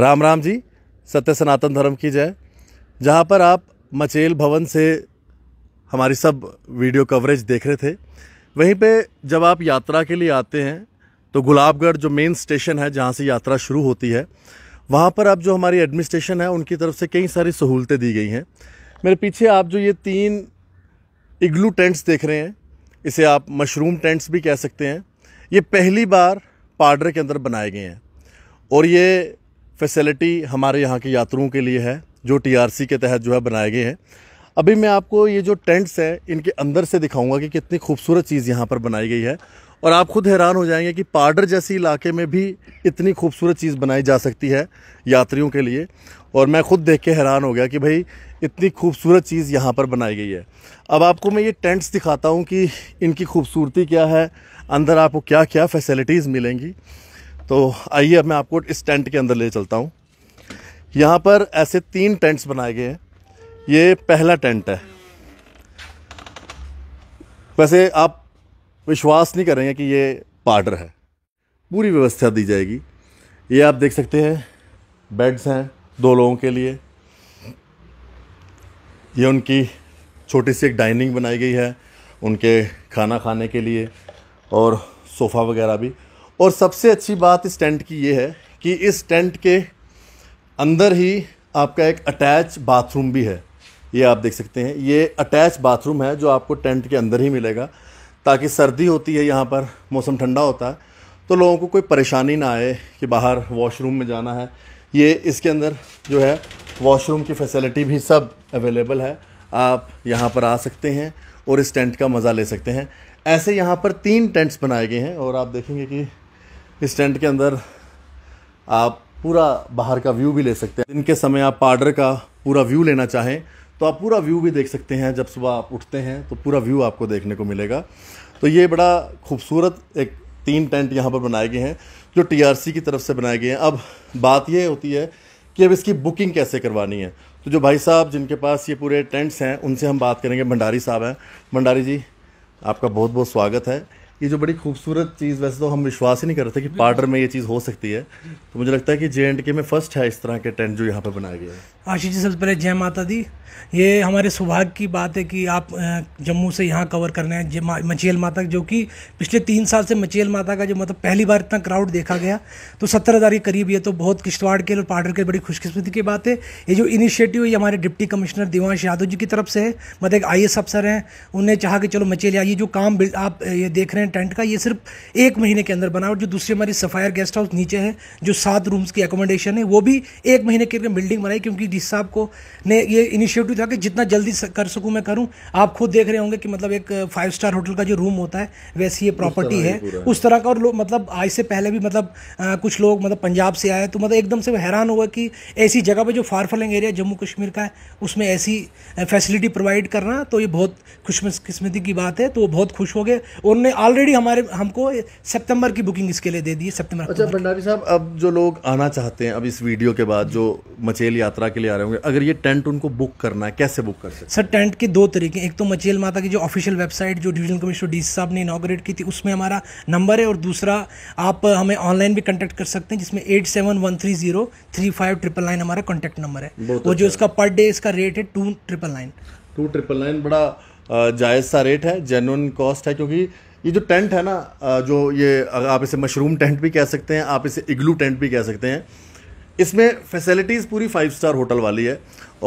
राम राम जी सत्य सनातन धर्म की जय जहाँ पर आप मचेल भवन से हमारी सब वीडियो कवरेज देख रहे थे वहीं पे जब आप यात्रा के लिए आते हैं तो गुलाबगढ़ जो मेन स्टेशन है जहाँ से यात्रा शुरू होती है वहाँ पर आप जो हमारी एडमिनिस्ट्रेशन है उनकी तरफ से कई सारी सहूलतें दी गई हैं मेरे पीछे आप जो ये तीन इग्लू टेंट्स देख रहे हैं इसे आप मशरूम टेंट्स भी कह सकते हैं ये पहली बार पाडर के अंदर बनाए गए हैं और ये फैसिलिटी हमारे यहाँ के यात्रुओं के लिए है जो टी के तहत जो है बनाए गए हैं अभी मैं आपको ये जो टेंट्स है इनके अंदर से दिखाऊंगा कि कितनी खूबसूरत चीज़ यहाँ पर बनाई गई है और आप खुद हैरान हो जाएंगे कि पाडर जैसे इलाके में भी इतनी खूबसूरत चीज़ बनाई जा सकती है यात्रियों के लिए और मैं खुद देख के हैरान हो गया कि भाई इतनी खूबसूरत चीज़ यहाँ पर बनाई गई है अब आपको मैं ये टेंट्स दिखाता हूँ कि इनकी खूबसूरती क्या है अंदर आपको क्या क्या फैसिलिटीज़ मिलेंगी तो आइए अब मैं आपको इस टेंट के अंदर ले चलता हूँ यहाँ पर ऐसे तीन टेंट्स बनाए गए हैं ये पहला टेंट है वैसे आप विश्वास नहीं करेंगे कि ये पार्डर है पूरी व्यवस्था दी जाएगी ये आप देख सकते हैं बेड्स हैं दो लोगों के लिए ये उनकी छोटी सी एक डाइनिंग बनाई गई है उनके खाना खाने के लिए और सोफ़ा वगैरह भी और सबसे अच्छी बात इस टेंट की ये है कि इस टेंट के अंदर ही आपका एक अटैच बाथरूम भी है ये आप देख सकते हैं ये अटैच बाथरूम है जो आपको टेंट के अंदर ही मिलेगा ताकि सर्दी होती है यहाँ पर मौसम ठंडा होता है तो लोगों को कोई परेशानी ना आए कि बाहर वॉशरूम में जाना है ये इसके अंदर जो है वॉशरूम की फैसिलिटी भी सब अवेलेबल है आप यहाँ पर आ सकते हैं और इस टेंट का मज़ा ले सकते हैं ऐसे यहाँ पर तीन टेंट्स बनाए गए हैं और आप देखेंगे कि इस टेंट के अंदर आप पूरा बाहर का व्यू भी ले सकते हैं दिन के समय आप पार्डर का पूरा व्यू लेना चाहें तो आप पूरा व्यू भी देख सकते हैं जब सुबह आप उठते हैं तो पूरा व्यू आपको देखने को मिलेगा तो ये बड़ा खूबसूरत एक तीन टेंट यहाँ पर बनाए गए हैं जो टीआरसी की तरफ से बनाए गए हैं अब बात यह होती है कि अब इसकी बुकिंग कैसे करवानी है तो जो भाई साहब जिनके पास ये पूरे टेंट्स हैं उनसे हम बात करेंगे भंडारी साहब हैं भंडारी जी आपका बहुत बहुत स्वागत है ये जो बड़ी खूबसूरत चीज़ वैसे तो हम विश्वास ही नहीं करते कि पार्डर में ये चीज़ हो सकती है तो मुझे लगता है कि जे एंड के में फर्स्ट है इस तरह के टेंट जो यहाँ पर बनाया गया है आशीष जी सबसे पहले जय माता दी ये हमारे सौभाग्य की बात है कि आप जम्मू से यहाँ कवर करने हैं मचेल माता जो कि पिछले तीन साल से मचेल माता का जो मतलब पहली बार इतना क्राउड देखा गया तो सत्तर हज़ार के करीब ये तो बहुत किश्तवाड़ के और पार्टनर के बड़ी खुशकिस्मती की बात है ये जो इनिशिएटिव ये हमारे डिप्टी कमिश्नर दिवांश यादव जी की तरफ से है मतलब एक आई अफसर हैं उन्होंने चाहा कि चलो मचेल ये जो काम आप ये देख रहे हैं टेंट का ये सिर्फ एक महीने के अंदर बना और जो दूसरी हमारी सफ़ायर गेस्ट हाउस नीचे है जो सात रूम्स की एकोमोडेशन है वो भी एक महीने के अंदर बिल्डिंग बनाई क्योंकि डी साहब को ने ये इनिशिएटिव था कि जितना जल्दी कर सकूँ मैं करूँ आप खुद देख रहे होंगे कि मतलब एक फाइव स्टार होटल का जो रूम होता है वैसी ये प्रॉपर्टी है उस तरह का और मतलब आज से पहले भी मतलब आ, कुछ लोग मतलब पंजाब से आए तो मतलब एकदम से हैरान हुआ कि ऐसी जगह पर जो far flung area Jammu Kashmir का है उसमें ऐसी फैसिलिटी प्रोवाइड करना तो ये बहुत खुशकिस्मती की बात है तो बहुत खुश हो गए उन्होंने ऑलरेडी हमारे हमको सितंबर की बुकिंग इसके लिए दे दी है सितंबर अच्छा भंडारी साहब अब जो लोग आना चाहते हैं अब इस वीडियो के बाद जो मचेल यात्रा के लिए लिए आ रहे होंगे अगर ये टेंट उनको बुक करना है कैसे बुक कर सकते सर टेंट के दो तरीके एक तो मचेल माता की जो ऑफिशियल वेबसाइट जो डिवीजन कमिश्नर डी साहब ने इनाग्रेट की थी उसमें हमारा नंबर है और दूसरा आप हमें ऑनलाइन भी कॉन्टेक्ट कर सकते हैं जिसमें eight seven one three zero three five triple nine हमारा कॉन्टेक्ट नंबर है और जो अच्छा। इसका पर डे इसका रेट है two triple nine two triple nine बड़ा जायज़ सा रेट है जेनुअन कॉस्ट है क्योंकि ये जो टेंट है ना जो ये आप इसे मशरूम टेंट भी कह सकते हैं आप इसे इग्लू टेंट भी कह सकते हैं इसमें फैसिलिटीज़ पूरी फाइव स्टार होटल वाली है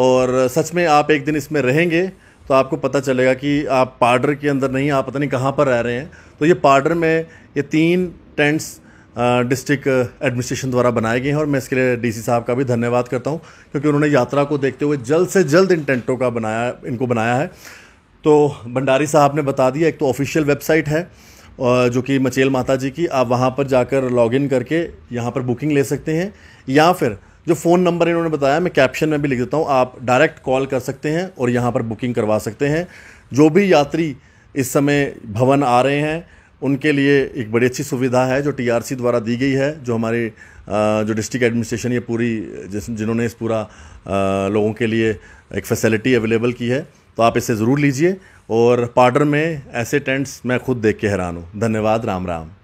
और सच में आप एक दिन इसमें रहेंगे तो आपको पता चलेगा कि आप पार्डर के अंदर नहीं आप पता नहीं कहाँ पर रह रहे हैं तो ये पार्डर में ये तीन टेंट्स डिस्ट्रिक्ट एडमिनिस्ट्रेशन द्वारा बनाए गए हैं और मैं इसके लिए डीसी साहब का भी धन्यवाद करता हूँ क्योंकि उन्होंने यात्रा को देखते हुए जल्द से जल्द इन टेंटों का बनाया इनको बनाया है तो भंडारी साहब ने बता दिया एक तो ऑफिशियल वेबसाइट है जो कि मचेल माता जी की आप वहाँ पर जाकर लॉग इन करके यहाँ पर बुकिंग ले सकते हैं या फिर जो फ़ोन नंबर इन्होंने बताया मैं कैप्शन में भी लिख देता हूँ आप डायरेक्ट कॉल कर सकते हैं और यहाँ पर बुकिंग करवा सकते हैं जो भी यात्री इस समय भवन आ रहे हैं उनके लिए एक बड़ी अच्छी सुविधा है जो टीआरसी द्वारा दी गई है जो हमारे जो डिस्ट्रिक्ट एडमिनिस्ट्रेशन ये पूरी जिस जिन्होंने इस पूरा लोगों के लिए एक फैसिलिटी अवेलेबल की है तो आप इसे ज़रूर लीजिए और पार्डर में ऐसे टेंट्स मैं खुद देख के हैरान हूँ धन्यवाद राम राम